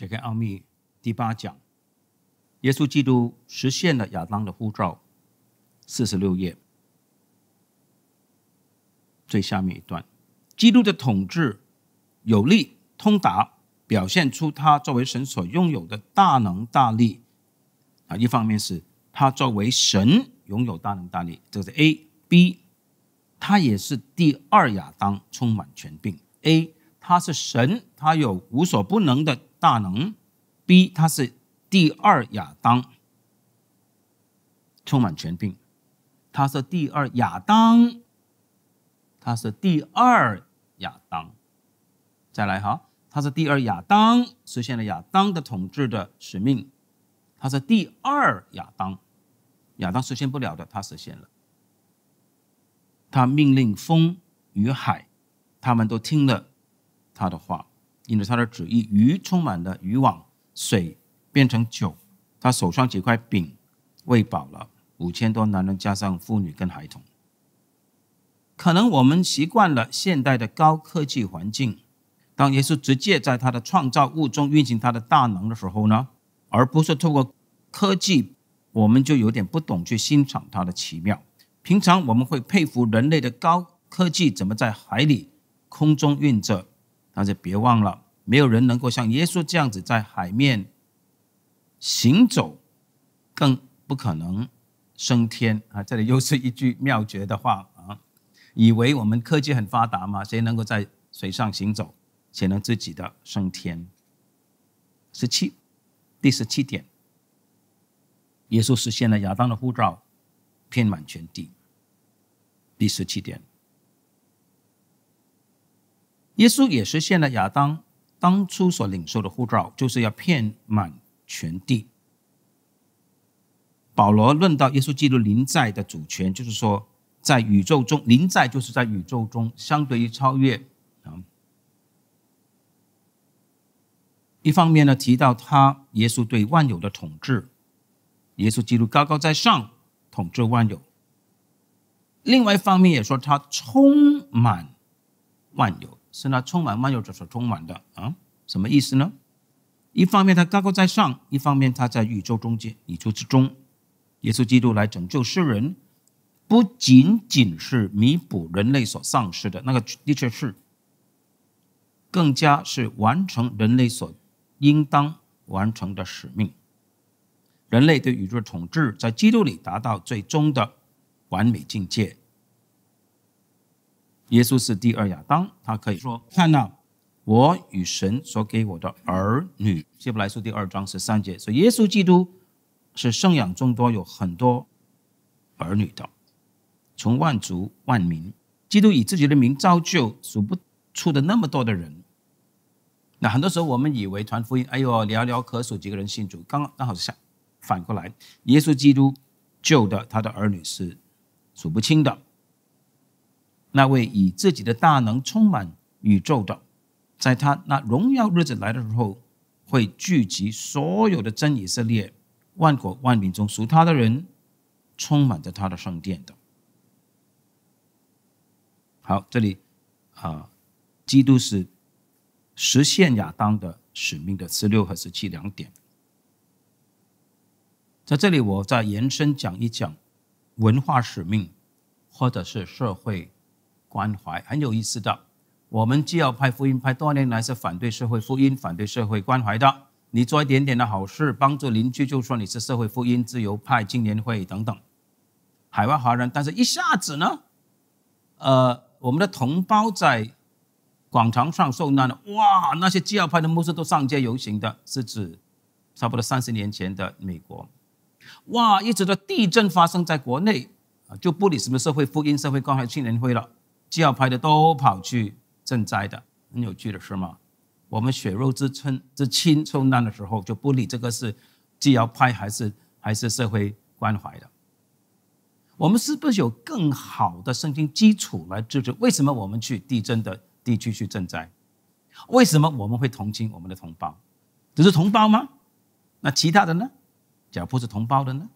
解开奥秘第八讲，耶稣基督实现了亚当的护照，四十六页最下面一段，基督的统治有力通达，表现出他作为神所拥有的大能大力。啊，一方面是他作为神拥有大能大力，这是 A；B，他也是第二亚当，充满权病。A，他是神，他有无所不能的。大能，B 他是第二亚当，充满全病，他是第二亚当，他是第二亚当，再来哈，他是第二亚当，实现了亚当的统治的使命，他是第二亚当，亚当实现不了的，他实现了，他命令风与海，他们都听了他的话。因着他的旨意，鱼充满了渔网，水变成酒。他手上几块饼，喂饱了五千多男人，加上妇女跟孩童。可能我们习惯了现代的高科技环境，当耶稣直接在他的创造物中运行他的大能的时候呢，而不是透过科技，我们就有点不懂去欣赏他的奇妙。平常我们会佩服人类的高科技怎么在海里、空中运作。但是别忘了，没有人能够像耶稣这样子在海面行走，更不可能升天啊！这里又是一句妙绝的话啊！以为我们科技很发达嘛？谁能够在水上行走，谁能自己的升天？十七，第十七点，耶稣实现了亚当的护照，遍满全地。第十七点。耶稣也实现了亚当当初所领受的护照，就是要遍满全地。保罗论到耶稣基督临在的主权，就是说，在宇宙中临在就是在宇宙中相对于超越啊。一方面呢，提到他耶稣对万有的统治，耶稣基督高高在上统治万有；另外一方面也说他充满万有。是那充满万有者所充满的啊？什么意思呢？一方面他高高在上，一方面他在宇宙中间、宇宙之中。耶稣基督来拯救世人，不仅仅是弥补人类所丧失的那个，的确是更加是完成人类所应当完成的使命。人类对宇宙的统治，在基督里达到最终的完美境界。耶稣是第二亚当，他可以说看到我与神所给我的儿女。希伯来书第二章十三节说，耶稣基督是生养众多，有很多儿女的，从万族万民，基督以自己的名造就数不出的那么多的人。那很多时候我们以为传福音，哎呦寥寥可数几个人信主，刚刚好下，反过来，耶稣基督救的他的儿女是数不清的。那位以自己的大能充满宇宙的，在他那荣耀日子来的时候，会聚集所有的真以色列、万国万民中属他的人，充满着他的圣殿的。好，这里啊，基督是实现亚当的使命的十六和十七两点。在这里，我再延伸讲一讲文化使命或者是社会。关怀很有意思的，我们既要派福音，派多年来是反对社会福音、反对社会关怀的。你做一点点的好事，帮助邻居，就说你是社会福音、自由派、青年会等等，海外华人。但是一下子呢，呃，我们的同胞在广场上受难了。哇，那些要派的牧师都上街游行的，是指差不多三十年前的美国。哇，一直到地震发生在国内啊，就不理什么社会福音、社会关怀、青年会了。既要拍的都跑去赈灾的，很有趣的是吗？我们血肉之春之亲受难的时候，就不理这个是既要拍还是还是社会关怀的。我们是不是有更好的身心基础来支持？为什么我们去地震的地区去赈灾？为什么我们会同情我们的同胞？只是同胞吗？那其他的呢？假如不是同胞的呢？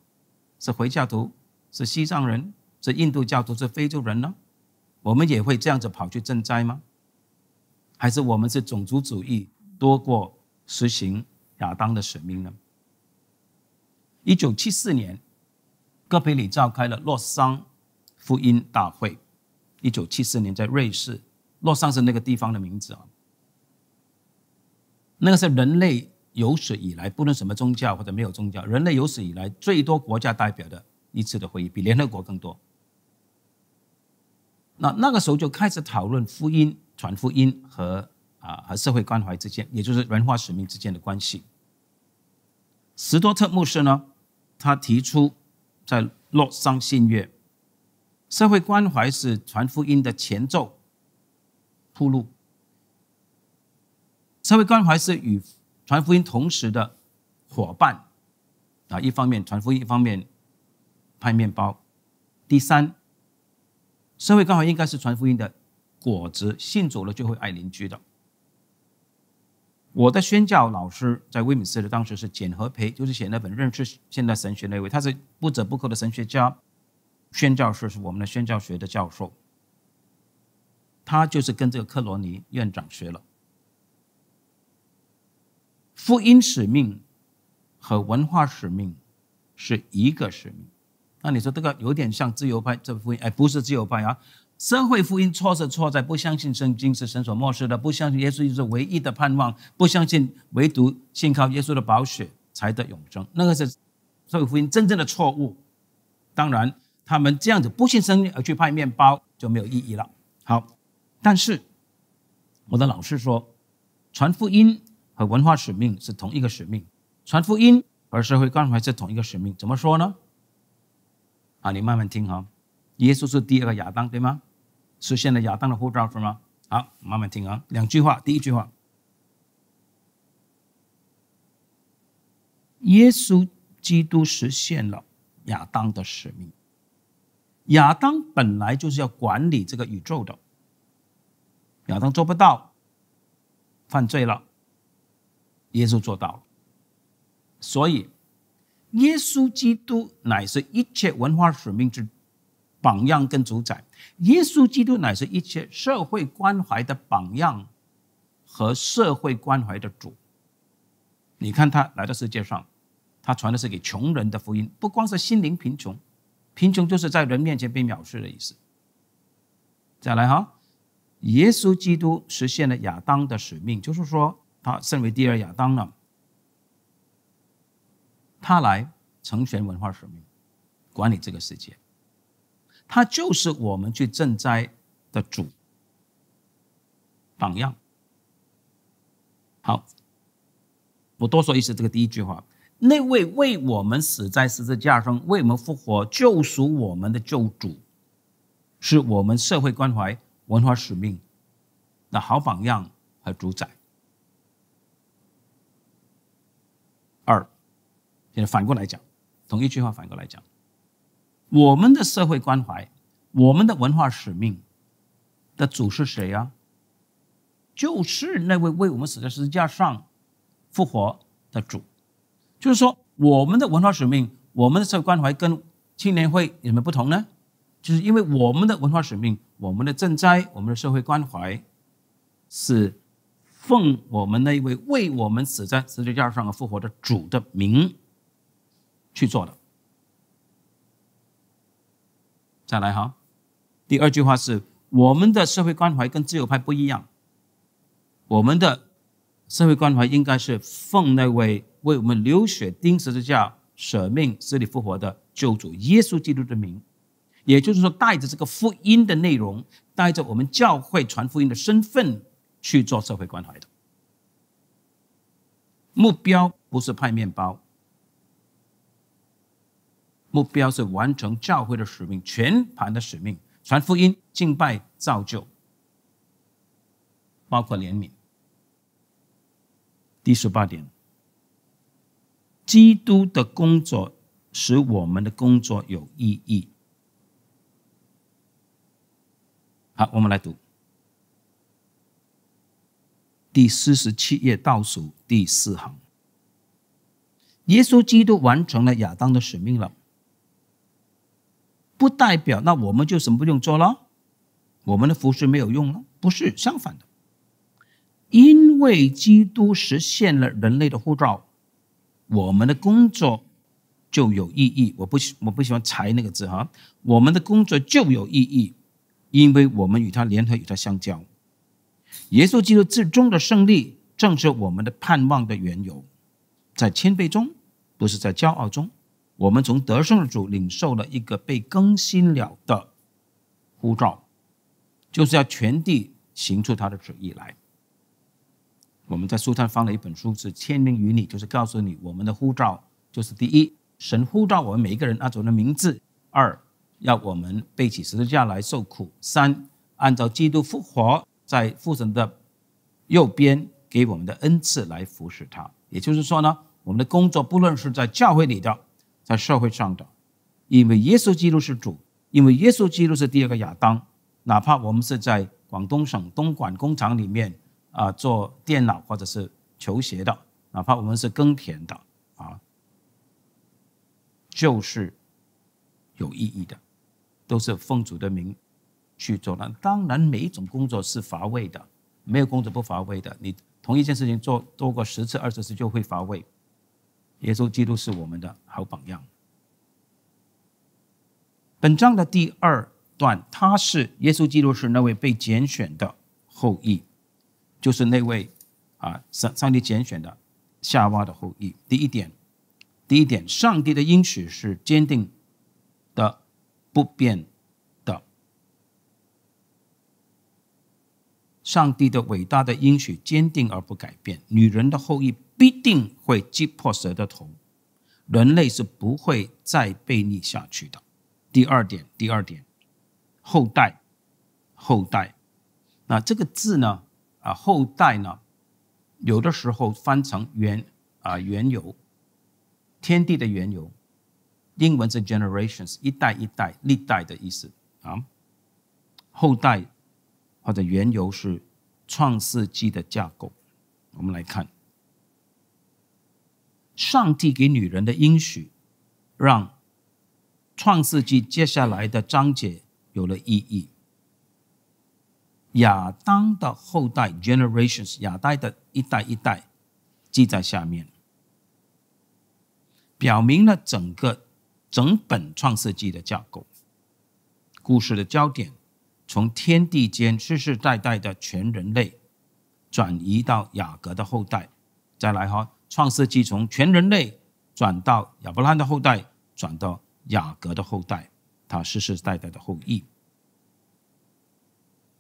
是回教徒？是西藏人？是印度教徒？是非洲人呢？我们也会这样子跑去赈灾吗？还是我们是种族主义多过实行亚当的使命呢？一九七四年，哥培里召开了洛桑福音大会。一九七四年在瑞士洛桑是那个地方的名字啊。那个是人类有史以来，不论什么宗教或者没有宗教，人类有史以来最多国家代表的一次的会议，比联合国更多。那那个时候就开始讨论福音、传福音和啊和社会关怀之间，也就是文化使命之间的关系。斯多特牧师呢，他提出在洛桑信约，社会关怀是传福音的前奏、铺路；社会关怀是与传福音同时的伙伴啊，一方面传福音，一方面派面包。第三。社会刚好应该是传福音的果子，信主了就会爱邻居的。我的宣教老师在威敏斯的当时是简和培，就是写那本《认识现代神学》那位，他是不折不扣的神学家，宣教师是我们的宣教学的教授，他就是跟这个克罗尼院长学了，福音使命和文化使命是一个使命。那你说这个有点像自由派这福音，哎，不是自由派啊！社会福音错是错在不相信圣经是神所默示的，不相信耶稣是唯一的盼望，不相信唯独信靠耶稣的宝血才得永生，那个是社会福音真正的错误。当然，他们这样子不信生，而去派面包就没有意义了。好，但是我的老师说，传福音和文化使命是同一个使命，传福音和社会关怀是同一个使命。怎么说呢？啊，你慢慢听哈，耶稣是第二个亚当对吗？实现了亚当的护照是吗？好，慢慢听啊。两句话，第一句话，耶稣基督实现了亚当的使命。亚当本来就是要管理这个宇宙的，亚当做不到，犯罪了，耶稣做到了，所以。耶稣基督乃是一切文化使命之榜样跟主宰。耶稣基督乃是一切社会关怀的榜样和社会关怀的主。你看他来到世界上，他传的是给穷人的福音，不光是心灵贫穷，贫穷就是在人面前被藐视的意思。再来哈，耶稣基督实现了亚当的使命，就是说他身为第二亚当了。他来成全文化使命，管理这个世界，他就是我们去赈灾的主榜样。好，我多说一次这个第一句话：那位为我们死在十字架上、为我们复活、救赎我们的救主，是我们社会关怀文化使命的好榜样和主宰。反过来讲，同一句话反过来讲，我们的社会关怀，我们的文化使命的主是谁呀？就是那位为我们死在十字架上复活的主。就是说，我们的文化使命、我们的社会关怀跟青年会有什么不同呢？就是因为我们的文化使命、我们的赈灾、我们的社会关怀，是奉我们那一位为我们死在十字架上而复活的主的名。去做的。再来哈，第二句话是：我们的社会关怀跟自由派不一样。我们的社会关怀应该是奉那位为我们流血钉十字架、舍命死里复活的救主耶稣基督的名，也就是说，带着这个福音的内容，带着我们教会传福音的身份去做社会关怀的。目标不是派面包。目标是完成教会的使命，全盘的使命，传福音、敬拜、造就，包括怜悯。第十八点，基督的工作使我们的工作有意义。好，我们来读第四十七页倒数第四行：耶稣基督完成了亚当的使命了。不代表那我们就什么不用做了，我们的服饰没有用了，不是相反的。因为基督实现了人类的护照，我们的工作就有意义。我不我不喜欢“财”那个字哈，我们的工作就有意义，因为我们与他联合，与他相交。耶稣基督最终的胜利，正是我们的盼望的缘由，在谦卑中，不是在骄傲中。我们从德胜主领受了一个被更新了的护照，就是要全地行出他的旨意来。我们在书摊放了一本书，是《签名于你》，就是告诉你我们的护照就是：第一，神护照，我们每一个人按着的名字；二，要我们背起十字架来受苦；三，按照基督复活在父神的右边给我们的恩赐来服侍他。也就是说呢，我们的工作不论是在教会里的。在社会上的，因为耶稣基督是主，因为耶稣基督是第二个亚当，哪怕我们是在广东省东莞工厂里面啊做电脑或者是球鞋的，哪怕我们是耕田的啊，就是有意义的，都是奉主的名去做的。当然，每一种工作是乏味的，没有工作不乏味的。你同一件事情做多过十次、二十次就会乏味。耶稣基督是我们的好榜样。本章的第二段，他是耶稣基督是那位被拣选的后裔，就是那位啊上上帝拣选的夏娃的后裔。第一点，第一点，上帝的应许是坚定的、不变。上帝的伟大的应许，坚定而不改变。女人的后裔必定会击破蛇的头，人类是不会再被逆下去的。第二点，第二点，后代，后代，那这个字呢？啊，后代呢？有的时候翻成原啊原由，天地的缘由。英文是 generations，一代一代，历代的意思啊。后代。或者缘由是创世纪的架构，我们来看上帝给女人的应许，让创世纪接下来的章节有了意义。亚当的后代 （generations） 亚当的一代一代记在下面，表明了整个整本创世纪的架构，故事的焦点。从天地间世世代代的全人类转移到雅各的后代，再来哈，《创世纪》从全人类转到亚伯拉罕的后代，转到雅各的后代，他世世代代的后裔。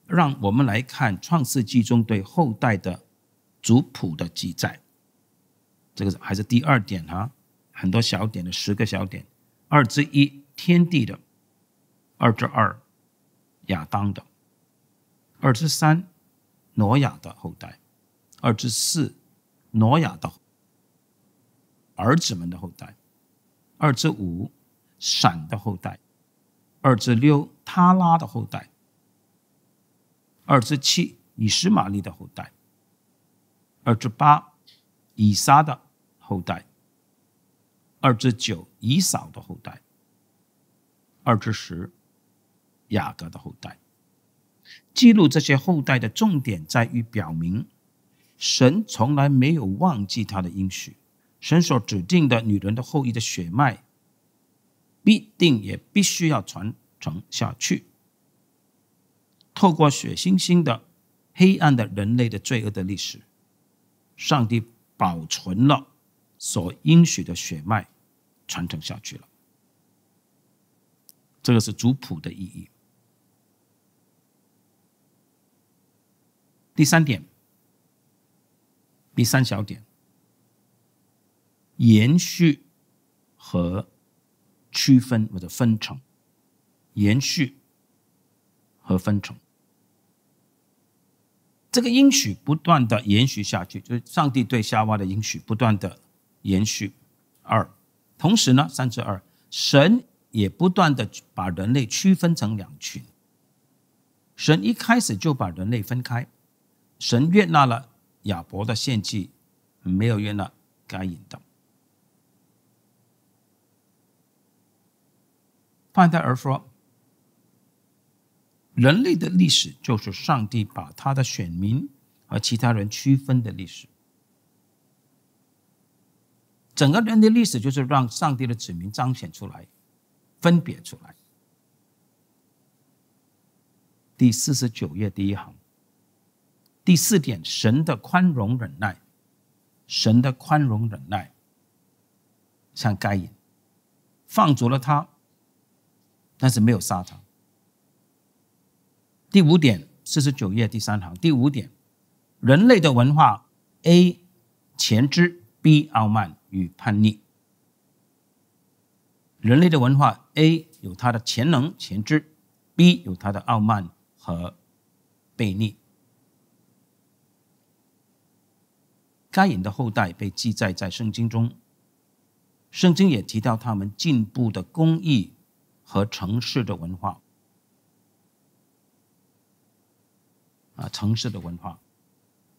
让我们来看《创世纪》中对后代的族谱的记载，这个是还是第二点哈，很多小点的十个小点，二之一天地的，二之二。亚当的二十三，挪亚的后代；二十四，挪亚的儿子们的后代；二十五，闪的后代；二十六，他拉的后代；二十七，以实玛利的后代；二十八，以撒的后代；二十九，以扫的后代；二十。雅各的后代，记录这些后代的重点在于表明，神从来没有忘记他的应许，神所指定的女人的后裔的血脉，必定也必须要传承下去。透过血猩猩的黑暗的人类的罪恶的历史，上帝保存了所应许的血脉，传承下去了。这个是族谱的意义。第三点，第三小点，延续和区分或者分成，延续和分成，这个应许不断的延续下去，就是上帝对夏娃的应许不断的延续。二，同时呢，三至二，神也不断的把人类区分成两群，神一开始就把人类分开。神悦纳了亚伯的献祭，没有悦纳该隐的。范戴尔说：“人类的历史就是上帝把他的选民和其他人区分的历史。整个人类历史就是让上帝的子民彰显出来，分别出来。”第四十九页第一行。第四点，神的宽容忍耐，神的宽容忍耐，像该隐，放逐了他，但是没有杀他。第五点，四十九页第三行，第五点，人类的文化 A 前知，B 傲慢与叛逆。人类的文化 A 有他的潜能前知，B 有他的傲慢和悖逆。该隐的后代被记载在圣经中，圣经也提到他们进步的工艺和城市的文化。啊，城市的文化，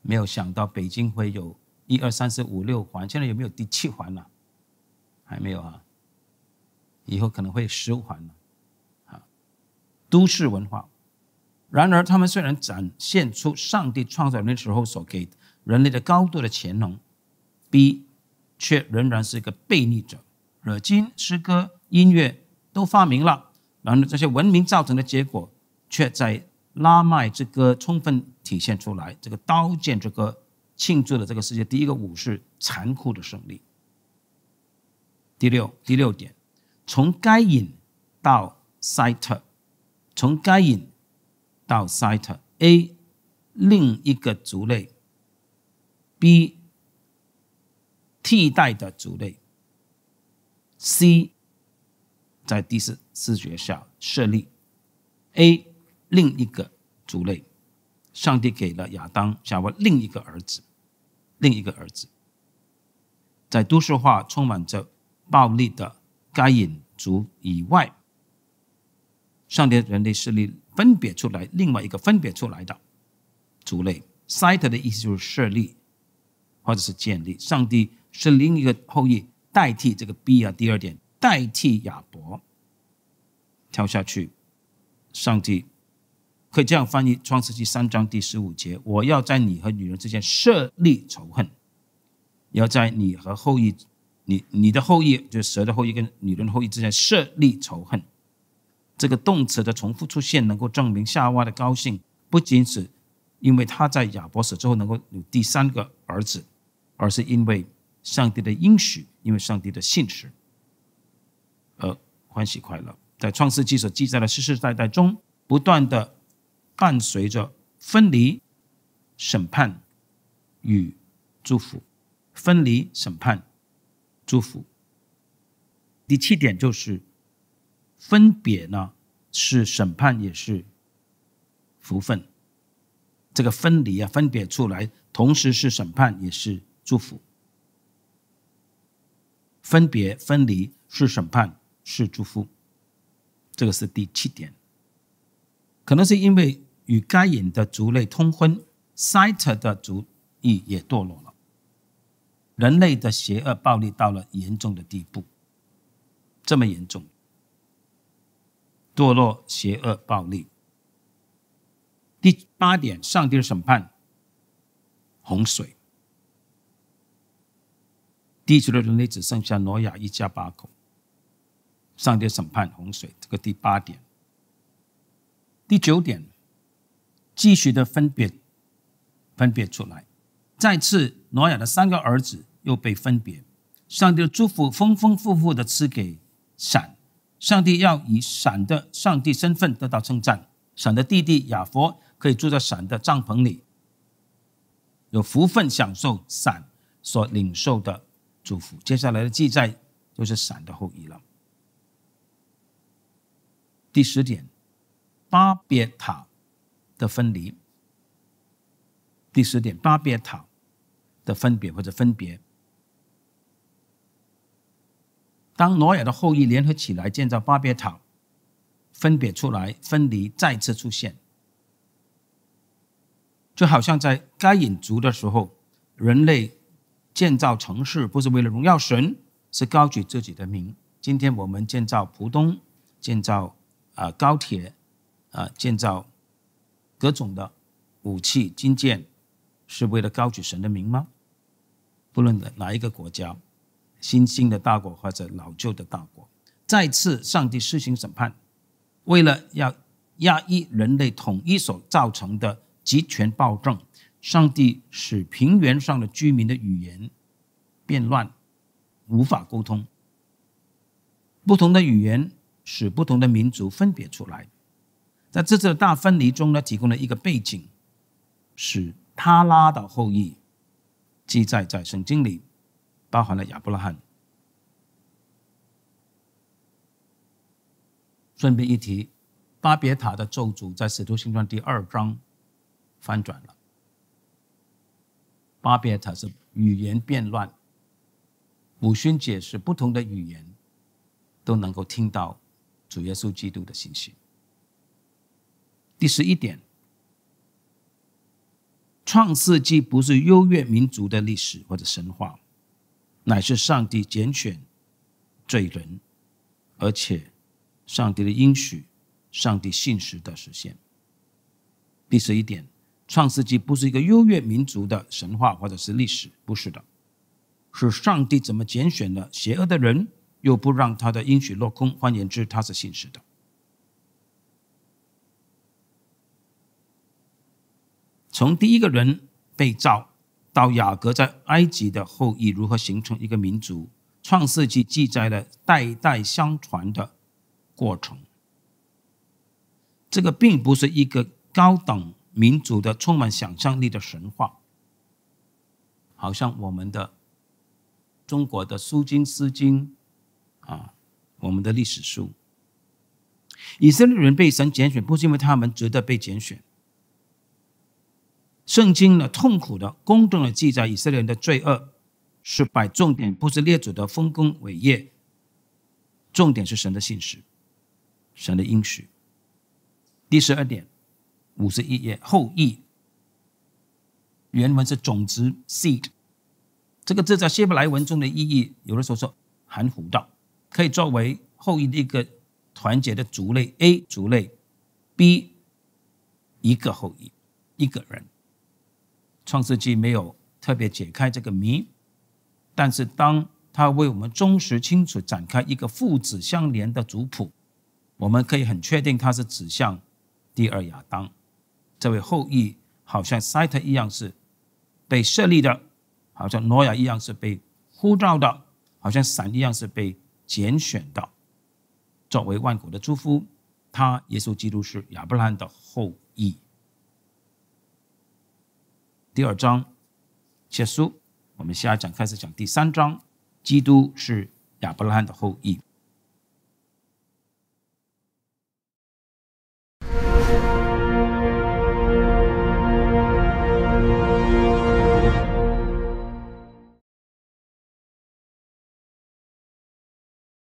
没有想到北京会有一二三四五六环，现在有没有第七环了？还没有啊，以后可能会十环呢、啊，都市文化。然而，他们虽然展现出上帝创造的时候所给。人类的高度的潜能，B 却仍然是一个悖逆者。而今，诗歌、音乐都发明了，然而这些文明造成的结果，却在《拉麦之歌》充分体现出来。这个《刀剑之歌》庆祝了这个世界第一个武士残酷的胜利。第六第六点，从该隐到塞特，从该隐到塞特，A 另一个族类。B 替代的族类，C 在第四视觉下设立，A 另一个族类，上帝给了亚当，夏娃另一个儿子，另一个儿子，在都市化充满着暴力的该隐族以外，上帝人类势力分别出来另外一个分别出来的族类，site 的意思就是设立。或者是建立，上帝是另一个后裔代替这个 B 啊，第二点代替亚伯跳下去。上帝可以这样翻译《创世纪》三章第十五节：“我要在你和女人之间设立仇恨，要在你和后裔，你你的后裔，就是蛇的后裔跟女人的后裔之间设立仇恨。”这个动词的重复出现，能够证明夏娃的高兴，不仅是因为她在亚伯死之后能够有第三个儿子。而是因为上帝的应许，因为上帝的信实，而欢喜快乐。在创世纪所记载的世世代代中，不断的伴随着分离、审判与祝福。分离、审判、祝福。第七点就是分别呢，是审判也是福分。这个分离啊，分别出来，同时是审判也是。祝福，分别分离是审判是祝福，这个是第七点。可能是因为与该隐的族类通婚，塞特的族裔也堕落了。人类的邪恶暴力到了严重的地步，这么严重，堕落、邪恶、暴力。第八点，上帝的审判洪水。地球的人类只剩下挪亚一家八口。上帝审判洪水，这个第八点。第九点，继续的分别，分别出来。再次，挪亚的三个儿子又被分别。上帝的祝福丰丰富富的赐给闪。上帝要以闪的上帝身份得到称赞。闪的弟弟亚伯可以住在闪的帐篷里，有福分享受闪所领受的。祝福。接下来的记载就是闪的后裔了。第十点，巴别塔的分离。第十点，巴别塔的分别或者分别。当挪亚的后裔联合起来建造巴别塔，分别出来，分离再次出现，就好像在该隐族的时候，人类。建造城市不是为了荣耀神，是高举自己的名。今天我们建造浦东，建造啊高铁，啊建造各种的武器、军舰，是为了高举神的名吗？不论哪一个国家，新兴的大国或者老旧的大国，再次上帝施行审判，为了要压抑人类统一所造成的集权暴政。上帝使平原上的居民的语言变乱，无法沟通。不同的语言使不同的民族分别出来，在这次的大分离中呢，提供了一个背景，使他拉的后裔记载在圣经里，包含了亚伯拉罕。顺便一提，巴别塔的咒诅在使徒行传第二章翻转了。巴别塔是语言变乱，母训解释不同的语言都能够听到主耶稣基督的信息。第十一点，创世纪不是优越民族的历史或者神话，乃是上帝拣选罪人，而且上帝的应许、上帝信实的实现。第十一点。创世纪不是一个优越民族的神话或者是历史，不是的，是上帝怎么拣选的邪恶的人，又不让他的应许落空。换言之，他是信实的。从第一个人被造到雅各在埃及的后裔如何形成一个民族，创世纪记载了代代相传的过程。这个并不是一个高等。民族的、充满想象力的神话，好像我们的中国的《苏金诗经》，啊，我们的历史书。以色列人被神拣选，不是因为他们值得被拣选。圣经呢，痛苦的、公正的记载以色列人的罪恶、失败，重点不是列祖的丰功伟业，重点是神的信实、神的应许。第十二点。五十一页后裔原文是种子 seed，这个字在希伯来文中的意义，有的时候说含糊道，可以作为后裔的一个团结的族类 A 族类，B 一个后裔一个人。创世纪没有特别解开这个谜，但是当他为我们忠实清楚展开一个父子相连的族谱，我们可以很确定它是指向第二亚当。这位后裔好像赛特一样是被设立的，好像诺亚一样是被呼召的，好像闪一样是被拣选的。作为万国的祝福，他耶稣基督是亚伯拉罕的后裔。第二章结束，我们下一讲开始讲第三章。基督是亚伯拉罕的后裔。